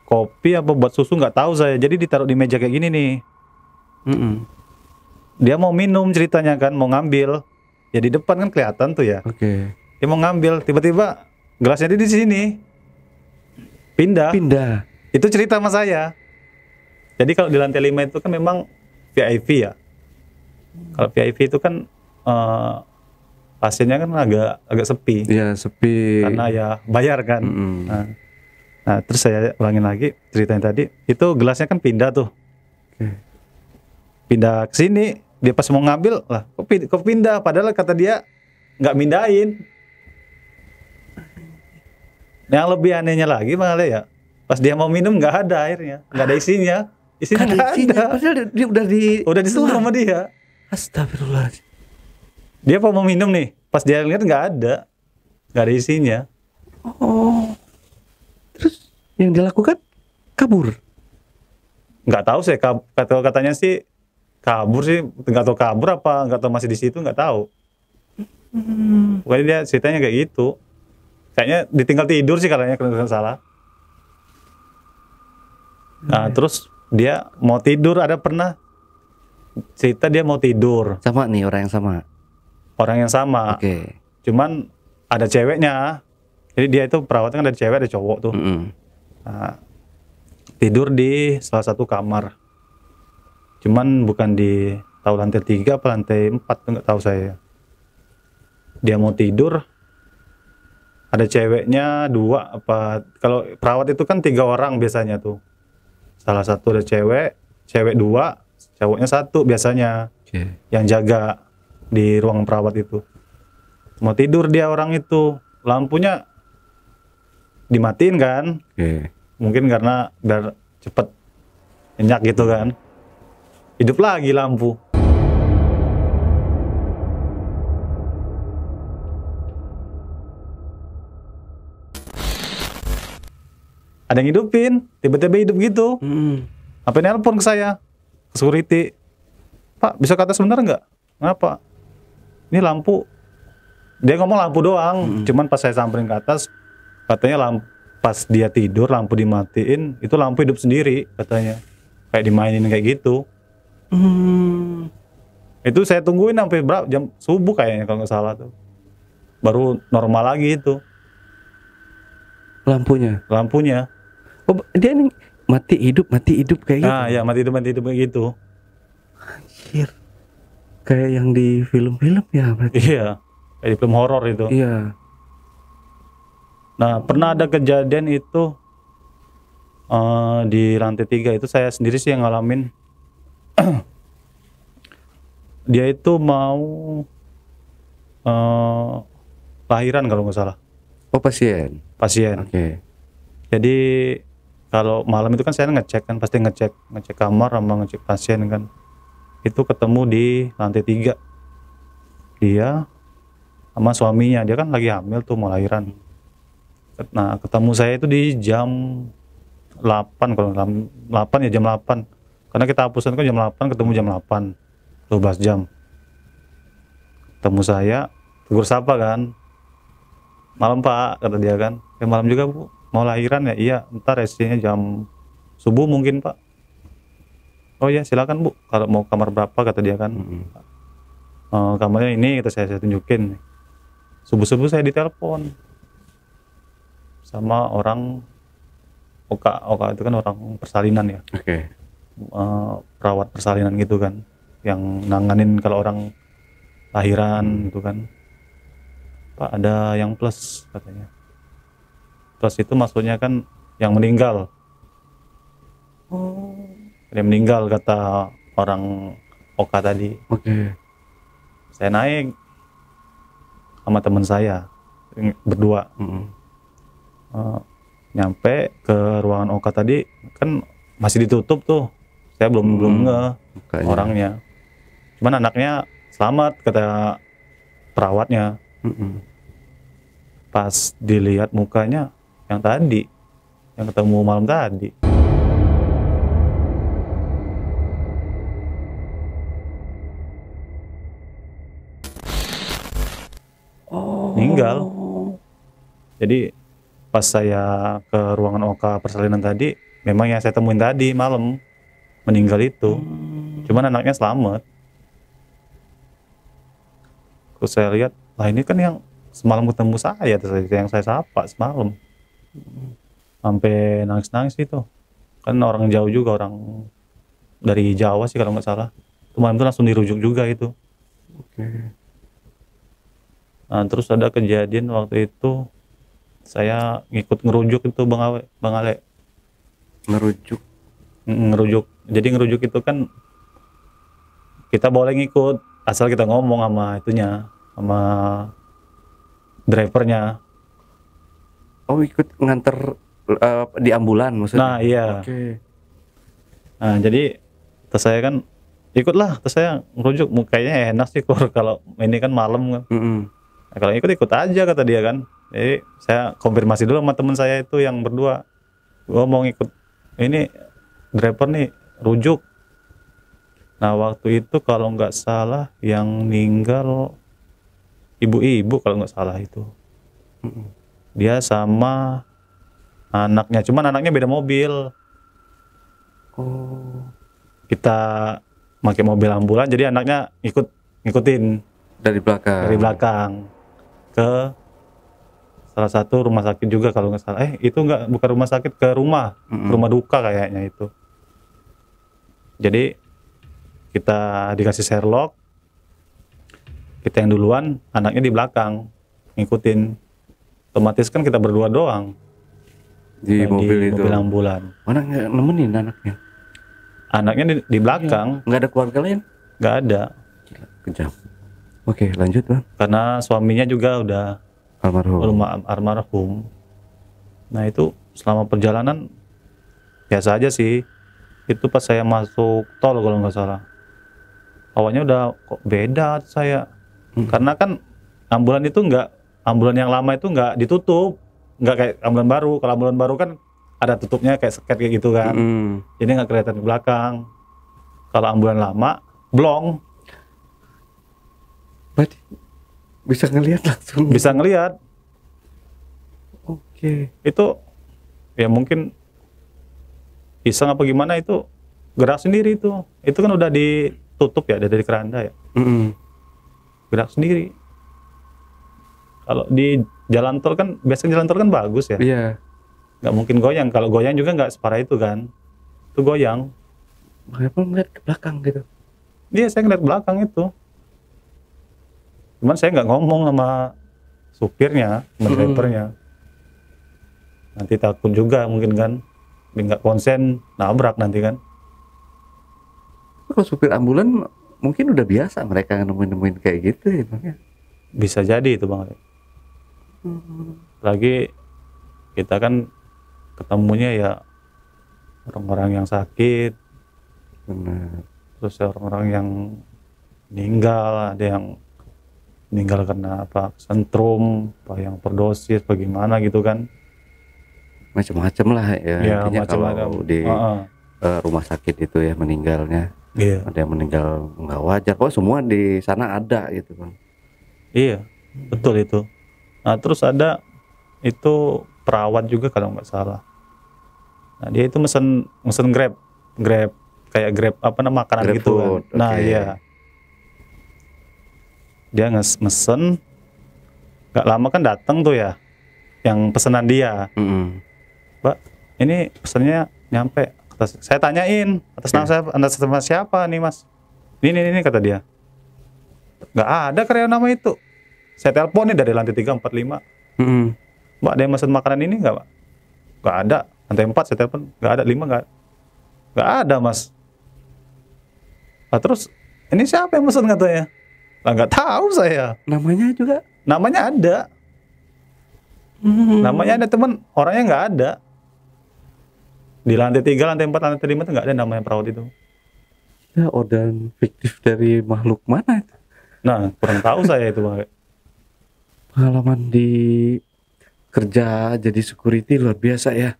kopi apa buat susu nggak tahu saya. Jadi ditaruh di meja kayak gini nih. Mm -hmm. Dia mau minum ceritanya kan, mau ngambil ya di depan kan kelihatan tuh ya oke okay. dia mau ngambil tiba-tiba gelasnya dia di sini pindah pindah itu cerita sama saya jadi kalau di lantai lima itu kan memang VIP ya kalau VIP itu kan uh, eh, pasiennya kan agak agak sepi iya sepi karena ya bayar kan -hmm. nah, nah terus saya ulangin lagi ceritanya tadi itu gelasnya kan pindah tuh okay. pindah ke sini dia pas mau ngambil lah kok pindah padahal kata dia nggak mindahin yang lebih anehnya lagi malah ya pas dia mau minum nggak ada airnya nggak ada isinya isinya nggak ada isinya. dia udah di udah disentuh sama dia astagfirullah dia mau minum nih pas dia lihat nggak ada nggak ada isinya oh terus yang dilakukan kabur nggak tahu sih, kalau katanya sih kabur sih nggak tahu kabur apa nggak tahu masih di situ nggak tahu hmm. pokoknya dia ceritanya kayak gitu kayaknya ditinggal tidur sih katanya kalau nggak salah nah hmm. terus dia mau tidur ada pernah cerita dia mau tidur sama nih orang yang sama orang yang sama oke okay. cuman ada ceweknya jadi dia itu perawatnya kan ada cewek ada cowok tuh -hmm. nah, tidur di salah satu kamar cuman bukan di tahu lantai tiga apa lantai empat nggak tahu saya dia mau tidur ada ceweknya dua apa kalau perawat itu kan tiga orang biasanya tuh salah satu ada cewek cewek dua cowoknya satu biasanya okay. yang jaga di ruang perawat itu mau tidur dia orang itu lampunya dimatiin kan okay. mungkin karena biar cepet nyenyak gitu kan hidup lagi lampu. Ada yang hidupin, tiba-tiba hidup gitu. Hmm. Apa nelpon ke saya, ke security. Pak, bisa kata sebentar nggak? Kenapa? Ini lampu. Dia ngomong lampu doang, hmm. cuman pas saya samperin ke atas, katanya lampu, pas dia tidur lampu dimatiin, itu lampu hidup sendiri katanya. Kayak dimainin kayak gitu. Hmm. Itu saya tungguin sampai berapa jam subuh kayaknya kalau nggak salah tuh. Baru normal lagi itu. Lampunya. Lampunya. Oh, dia ini mati hidup mati hidup kayak gitu. Ah ya mati hidup mati hidup kayak gitu. Anjir. Kayak yang di film-film ya berarti. Iya. Kayak di film horor itu. Iya. Nah pernah ada kejadian itu uh, di lantai tiga itu saya sendiri sih yang ngalamin dia itu mau uh, lahiran kalau nggak salah. Oh pasien. Pasien. Oke. Okay. Jadi kalau malam itu kan saya ngecek kan pasti ngecek ngecek kamar sama ngecek pasien kan. Itu ketemu di lantai tiga. Dia sama suaminya dia kan lagi hamil tuh mau lahiran. Nah ketemu saya itu di jam 8 kalau 8 ya jam 8 karena kita hapusan kan jam 8 ketemu jam 8 12 jam ketemu saya tegur sapa kan malam pak kata dia kan ya malam juga bu mau lahiran ya iya ntar sc jam subuh mungkin pak oh ya silakan bu kalau mau kamar berapa kata dia kan mm -hmm. Uh, kamarnya ini kita saya saya tunjukin subuh subuh saya ditelepon sama orang Oka Oka itu kan orang persalinan ya oke okay. Eh, perawat persalinan gitu kan yang nanganin kalau orang lahiran hmm. gitu kan Pak ada yang plus katanya plus itu maksudnya kan yang meninggal oh yang meninggal kata orang Oka tadi oke okay. saya naik sama teman saya berdua -hmm. uh, nyampe ke ruangan Oka tadi kan masih ditutup tuh saya belum hmm, belum nge kayaknya. orangnya cuman anaknya selamat kata perawatnya mm pas dilihat mukanya yang tadi yang ketemu malam tadi oh. meninggal jadi pas saya ke ruangan Oka persalinan tadi memang yang saya temuin tadi malam meninggal itu. Hmm. Cuman anaknya selamat. Terus saya lihat, lah ini kan yang semalam ketemu saya, yang saya sapa semalam. Sampai nangis-nangis itu. Kan orang jauh juga, orang dari Jawa sih kalau nggak salah. Kemarin itu langsung dirujuk juga itu. Oke. Okay. Nah, terus ada kejadian waktu itu saya ngikut ngerujuk itu Bang Awe, Bang Ale. Ngerujuk ngerujuk jadi ngerujuk itu kan kita boleh ngikut asal kita ngomong sama itunya sama drivernya oh ikut nganter uh, di ambulan maksudnya nah iya okay. nah jadi terus saya kan ikutlah terus saya ngerujuk mukanya enak sih kalau ini kan malam kan mm -hmm. nah, kalau ikut ikut aja kata dia kan jadi saya konfirmasi dulu sama teman saya itu yang berdua ngomong mau ngikut ini driver nih rujuk nah waktu itu kalau nggak salah yang meninggal ibu-ibu kalau nggak salah itu dia sama anaknya cuman anaknya beda mobil oh kita pakai mobil ambulan jadi anaknya ikut ngikutin dari belakang dari belakang ke salah satu rumah sakit juga kalau nggak salah eh itu nggak bukan rumah sakit ke rumah mm -hmm. rumah duka kayaknya itu jadi kita dikasih Sherlock kita yang duluan anaknya di belakang ngikutin otomatis kan kita berdua doang di mobil di itu mobil ambulan mana nggak nemenin anaknya anaknya di, di belakang iya. nggak ada keluarga lain nggak ada kejam oke lanjut bang karena suaminya juga udah almarhum almarhum nah itu selama perjalanan biasa aja sih itu pas saya masuk tol kalau nggak salah awalnya udah kok beda saya hmm. karena kan ambulan itu nggak ambulan yang lama itu nggak ditutup nggak kayak ambulan baru kalau ambulan baru kan ada tutupnya kayak seket kayak gitu kan hmm. jadi nggak kelihatan di belakang kalau ambulan lama blong berarti bisa ngelihat langsung bisa ngelihat oke okay. itu ya mungkin pisang apa gimana itu gerak sendiri itu itu kan udah ditutup ya dari keranda ya mm -hmm. gerak sendiri kalau di jalan tol kan biasanya jalan tol kan bagus ya iya nggak mungkin goyang kalau goyang juga nggak separah itu kan itu goyang pun ngeliat ke belakang gitu iya saya ngeliat belakang itu cuman saya nggak ngomong sama supirnya sama drivernya mm -hmm. nanti takut juga mungkin kan nggak konsen nabrak nanti kan kalau supir ambulan mungkin udah biasa mereka nemuin-nemuin kayak gitu ya bang ya? bisa jadi itu bang hmm. lagi kita kan ketemunya ya orang-orang yang sakit benar terus orang-orang yang meninggal ada yang meninggal karena apa sentrum apa yang perdosis bagaimana gitu kan macam-macam lah ya, ya intinya macem -macem. kalau di uh -uh. Uh, rumah sakit itu ya meninggalnya yeah. ada yang meninggal nggak wajar kok oh, semua di sana ada gitu kan iya betul itu nah terus ada itu perawat juga kalau nggak salah nah dia itu mesen mesen grab grab kayak grab apa namanya makanan grab gitu kan. food. kan nah okay. iya dia nges mesen nggak lama kan datang tuh ya yang pesanan dia mm -hmm. Mbak, ini pesannya nyampe. Saya tanyain atas nama saya. Anda nama siapa nih Mas? Ini, ini, ini kata dia. Gak ada karyawan nama itu. Saya telepon nih dari lantai 3, 4, 5. -hmm. Mbak, ada yang pesan makanan ini gak, Pak? Gak ada. Lantai 4 saya telepon, Gak ada. 5 gak Gak ada, Mas. Nah, terus, ini siapa yang pesan katanya? Lah, gak tahu saya. Namanya juga? Namanya ada. hmm. Namanya ada, teman orangnya gak ada. Di lantai tiga, lantai empat, lantai lima itu nggak ada namanya perawat itu. Ya orderan fiktif dari makhluk mana itu? Nah, kurang tahu saya itu Pak. Pengalaman di kerja jadi security luar biasa ya.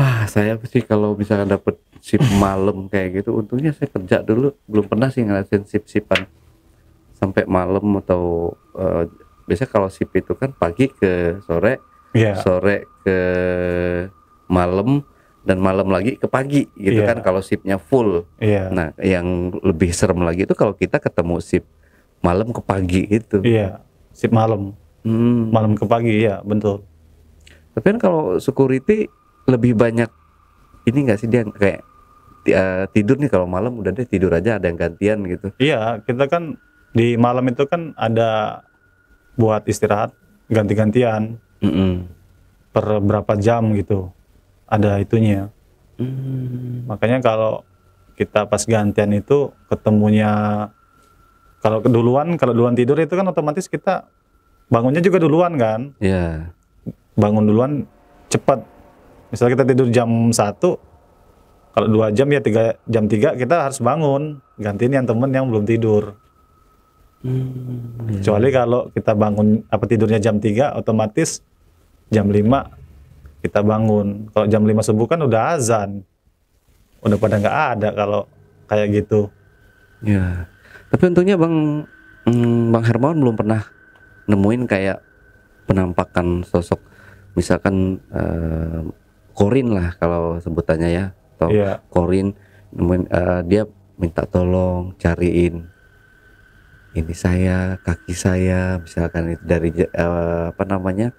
Ah, saya sih kalau misalkan dapat sip malam kayak gitu, untungnya saya kerja dulu belum pernah sih ngerasain sip-sipan sampai malam atau uh, biasa kalau sip itu kan pagi ke sore, yeah. sore ke malam dan malam lagi ke pagi gitu yeah. kan kalau sipnya full. Yeah. Nah, yang lebih serem lagi itu kalau kita ketemu sip malam ke pagi itu. Iya, yeah. sip malam. Hmm. Malam ke pagi ya, betul. Tapi kan kalau security lebih banyak ini enggak sih dia kayak uh, tidur nih kalau malam udah deh tidur aja ada yang gantian gitu. Iya, kita kan di malam itu kan ada buat istirahat ganti-gantian. Mm -mm. Per berapa jam gitu ada itunya. Hmm. Makanya kalau kita pas gantian itu ketemunya kalau keduluan kalau duluan tidur itu kan otomatis kita bangunnya juga duluan kan. Iya. Yeah. Bangun duluan cepat. Misalnya kita tidur jam 1 kalau dua jam ya tiga jam tiga kita harus bangun gantiin yang temen yang belum tidur. Hmm, Kecuali yeah. kalau kita bangun apa tidurnya jam 3 otomatis jam 5 kita bangun. Kalau jam 5 subuh kan udah azan. Udah pada nggak ada kalau kayak gitu. Ya. Tapi untungnya Bang hmm, Bang Hermawan belum pernah nemuin kayak penampakan sosok misalkan uh, Korin lah kalau sebutannya ya atau ya. Korin nemuin uh, dia minta tolong cariin ini saya kaki saya misalkan itu dari uh, apa namanya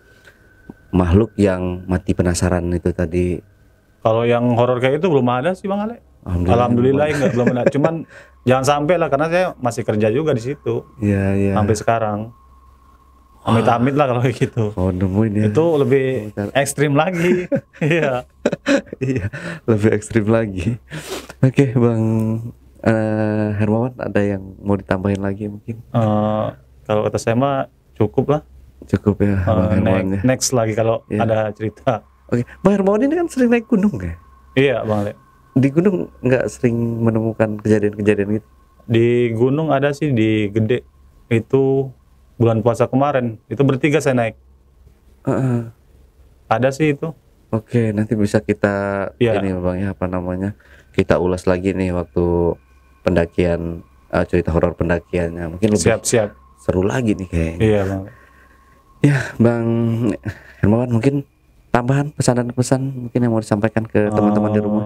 makhluk yang mati penasaran itu tadi. Kalau yang horor kayak itu belum ada sih Bang Ale. Alhamdulillah, Alhamdulillah ya, enggak, belum ada. Cuman jangan sampai lah karena saya masih kerja juga di situ. Iya, iya. Sampai sekarang. Amit-amit lah kalau kayak gitu. Oh, nemuin ya. Itu lebih ekstrim lagi. iya. iya, lebih ekstrim lagi. Oke, okay, Bang uh, Hermawan ada yang mau ditambahin lagi mungkin? Uh, kalau kata saya mah cukup lah. Cukup ya uh, Bang Hermawan ya. Next lagi kalau yeah. ada cerita. Oke, okay. Bang Hermawan ini kan sering naik gunung ya? Iya Bang Ale. Di gunung nggak sering menemukan kejadian-kejadian gitu? Di gunung ada sih di Gede. Itu bulan puasa kemarin. Itu bertiga saya naik. Uh -uh. Ada sih itu. Oke, okay, nanti bisa kita yeah. ini ya, Bang ya apa namanya? Kita ulas lagi nih waktu pendakian uh, cerita horor pendakiannya. Mungkin lebih siap siap seru lagi nih kayaknya. Iya, Bang. Ya, Bang Hermawan mungkin tambahan pesan dan pesan mungkin yang mau disampaikan ke eh, teman-teman uh, di rumah.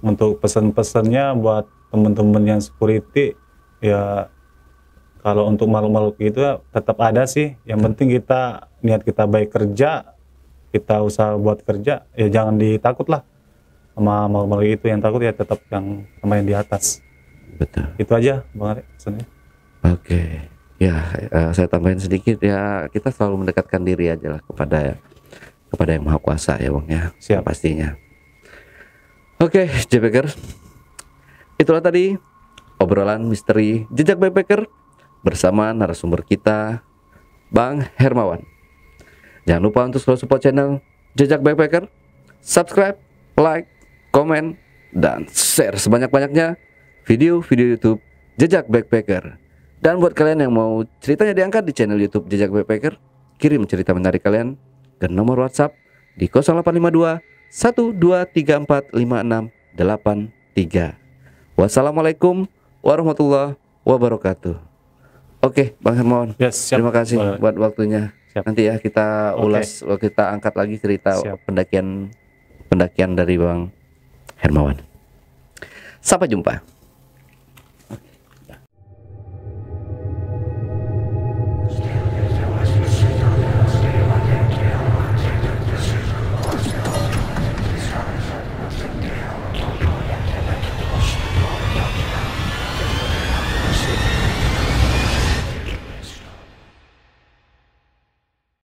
Untuk pesan-pesannya buat teman-teman yang security ya kalau untuk makhluk-makhluk itu tetap ada sih. Yang hmm. penting kita niat kita baik kerja, kita usaha buat kerja ya jangan ditakut lah sama makhluk-makhluk itu yang takut ya tetap yang sama yang di atas. Betul. Itu aja Bang Ari pesannya. Oke. Okay. Ya, uh, saya tambahin sedikit ya, kita selalu mendekatkan diri aja lah kepada kepada yang Maha Kuasa ya, Bang ya. Siap pastinya. Oke, okay, JPKer. Itulah tadi obrolan misteri Jejak Backpacker bersama narasumber kita Bang Hermawan. Jangan lupa untuk selalu support channel Jejak Backpacker, subscribe, like, komen, dan share sebanyak-banyaknya video-video YouTube Jejak Backpacker dan buat kalian yang mau ceritanya diangkat di channel YouTube Jejak Backpacker, kirim cerita menarik kalian ke nomor WhatsApp di 0852 12345683. Wassalamualaikum warahmatullahi wabarakatuh. Oke, Bang Hermawan. Yes, siap. Terima kasih buat waktunya. Siap. Nanti ya kita ulas, okay. kita angkat lagi cerita siap. pendakian pendakian dari Bang Hermawan. Sampai jumpa.